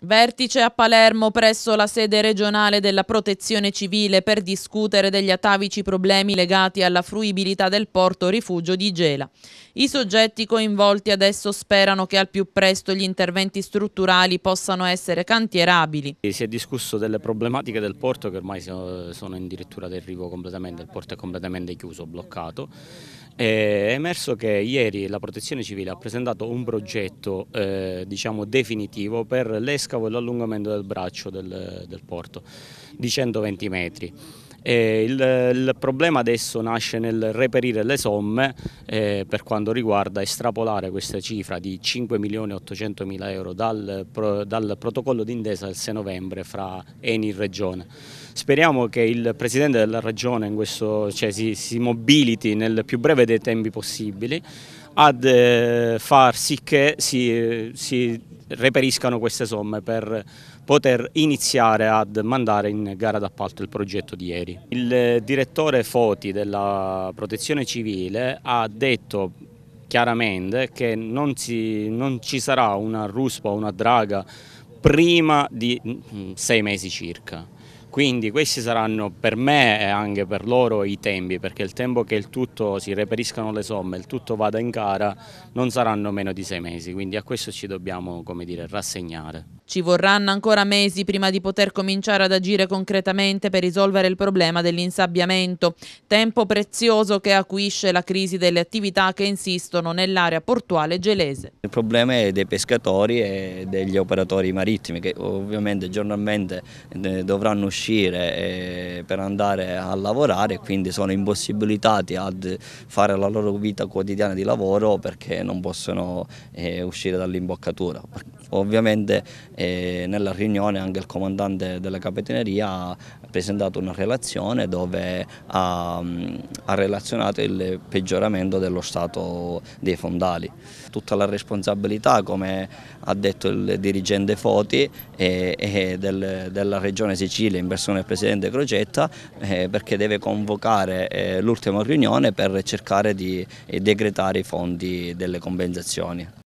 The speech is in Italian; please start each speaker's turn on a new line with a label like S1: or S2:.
S1: Vertice a Palermo presso la sede regionale della Protezione Civile per discutere degli atavici problemi legati alla fruibilità del porto rifugio di Gela. I soggetti coinvolti adesso sperano che al più presto gli interventi strutturali possano essere cantierabili.
S2: Si è discusso delle problematiche del porto che ormai sono addirittura d'arrivo completamente, il porto è completamente chiuso, bloccato eh, è emerso che ieri la Protezione Civile ha presentato un progetto eh, diciamo definitivo per l'escavo e l'allungamento del braccio del, del porto di 120 metri. Eh, il, il, problema adesso nasce nel reperire le somme eh, per quanto riguarda estrapolare questa cifra di 5.800.000 euro dal, pro, dal protocollo d'intesa del 6 novembre fra Eni e Regione. Speriamo che il Presidente della Regione questo, cioè, si, si mobiliti nel più breve dei tempi possibili ad eh, far sì che si, si reperiscano queste somme per poter iniziare ad mandare in gara d'appalto il progetto di ieri. Il direttore Foti della protezione civile ha detto chiaramente che non, si, non ci sarà una ruspa o una draga prima di mm, sei mesi circa. Quindi questi saranno per me e anche per loro i tempi, perché il tempo che il tutto si reperiscano le somme, il tutto vada in gara, non saranno meno di sei mesi, quindi a questo ci dobbiamo dire, rassegnare.
S1: Ci vorranno ancora mesi prima di poter cominciare ad agire concretamente per risolvere il problema dell'insabbiamento, tempo prezioso che acuisce la crisi delle attività che insistono nell'area portuale gelese.
S3: Il problema è dei pescatori e degli operatori marittimi che ovviamente giornalmente eh, dovranno uscire eh, per andare a lavorare e quindi sono impossibilitati a fare la loro vita quotidiana di lavoro perché non possono eh, uscire dall'imboccatura. Ovviamente eh, nella riunione anche il comandante della capitaneria ha presentato una relazione dove ha, mm, ha, relazionato il peggioramento dello stato dei fondali. Tutta la responsabilità, come ha detto il dirigente Foti, è, è del, della regione Sicilia in persona del presidente Crocetta eh, perché deve convocare eh, l'ultima riunione per cercare di eh, decretare i fondi delle compensazioni.